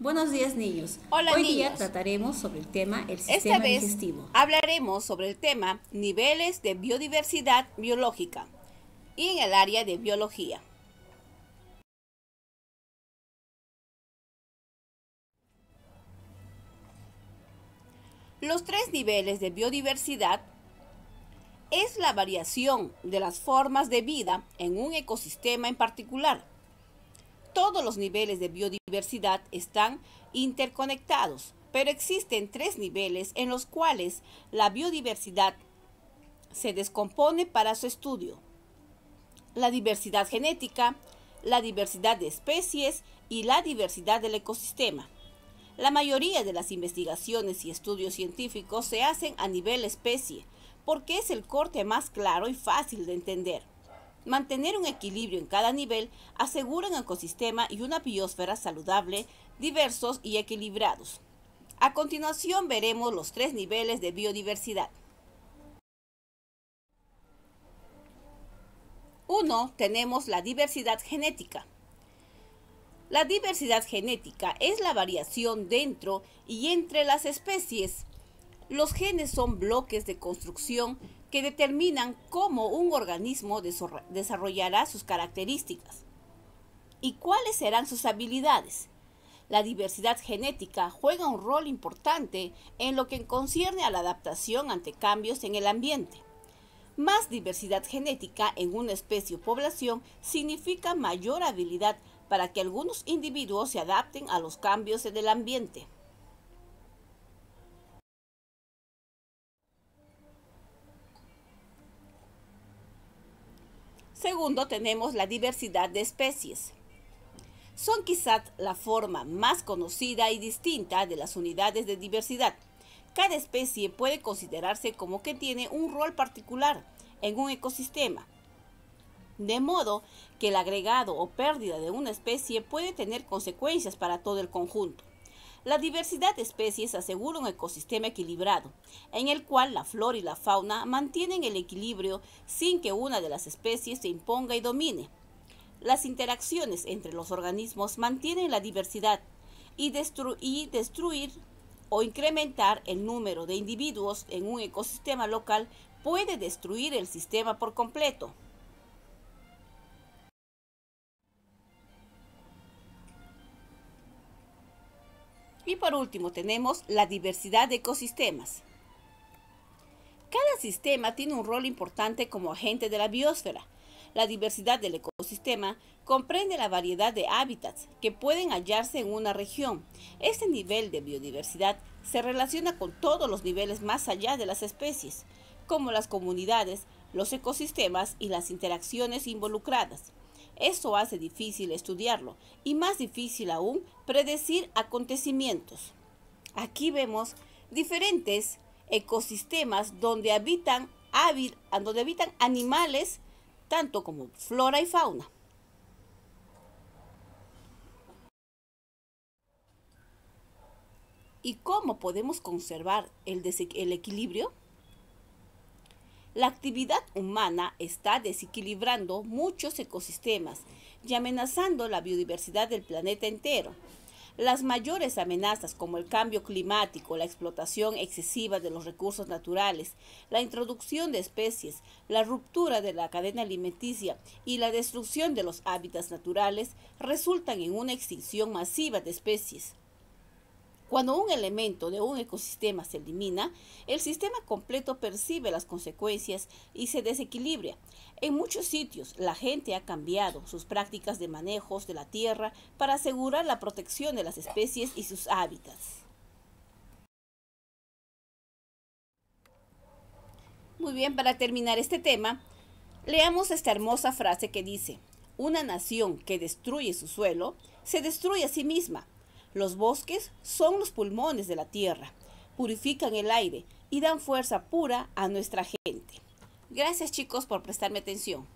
Buenos días niños. Hola Hoy día trataremos sobre el tema el sistema Esta vez Hablaremos sobre el tema niveles de biodiversidad biológica y en el área de biología. Los tres niveles de biodiversidad es la variación de las formas de vida en un ecosistema en particular todos los niveles de biodiversidad están interconectados, pero existen tres niveles en los cuales la biodiversidad se descompone para su estudio. La diversidad genética, la diversidad de especies y la diversidad del ecosistema. La mayoría de las investigaciones y estudios científicos se hacen a nivel especie, porque es el corte más claro y fácil de entender. Mantener un equilibrio en cada nivel asegura un ecosistema y una biosfera saludable, diversos y equilibrados. A continuación veremos los tres niveles de biodiversidad. Uno, Tenemos la diversidad genética. La diversidad genética es la variación dentro y entre las especies los genes son bloques de construcción que determinan cómo un organismo desarrollará sus características y cuáles serán sus habilidades. La diversidad genética juega un rol importante en lo que concierne a la adaptación ante cambios en el ambiente. Más diversidad genética en una especie o población significa mayor habilidad para que algunos individuos se adapten a los cambios en el ambiente. Segundo, tenemos la diversidad de especies. Son quizás la forma más conocida y distinta de las unidades de diversidad. Cada especie puede considerarse como que tiene un rol particular en un ecosistema. De modo que el agregado o pérdida de una especie puede tener consecuencias para todo el conjunto. La diversidad de especies asegura un ecosistema equilibrado, en el cual la flora y la fauna mantienen el equilibrio sin que una de las especies se imponga y domine. Las interacciones entre los organismos mantienen la diversidad y, y destruir o incrementar el número de individuos en un ecosistema local puede destruir el sistema por completo. Y por último tenemos la diversidad de ecosistemas. Cada sistema tiene un rol importante como agente de la biosfera. La diversidad del ecosistema comprende la variedad de hábitats que pueden hallarse en una región. Este nivel de biodiversidad se relaciona con todos los niveles más allá de las especies, como las comunidades, los ecosistemas y las interacciones involucradas. Esto hace difícil estudiarlo y más difícil aún predecir acontecimientos. Aquí vemos diferentes ecosistemas donde habitan, donde habitan animales tanto como flora y fauna. ¿Y cómo podemos conservar el equilibrio? La actividad humana está desequilibrando muchos ecosistemas y amenazando la biodiversidad del planeta entero. Las mayores amenazas como el cambio climático, la explotación excesiva de los recursos naturales, la introducción de especies, la ruptura de la cadena alimenticia y la destrucción de los hábitats naturales resultan en una extinción masiva de especies. Cuando un elemento de un ecosistema se elimina, el sistema completo percibe las consecuencias y se desequilibra. En muchos sitios, la gente ha cambiado sus prácticas de manejos de la tierra para asegurar la protección de las especies y sus hábitats. Muy bien, para terminar este tema, leamos esta hermosa frase que dice, una nación que destruye su suelo, se destruye a sí misma. Los bosques son los pulmones de la tierra, purifican el aire y dan fuerza pura a nuestra gente. Gracias chicos por prestarme atención.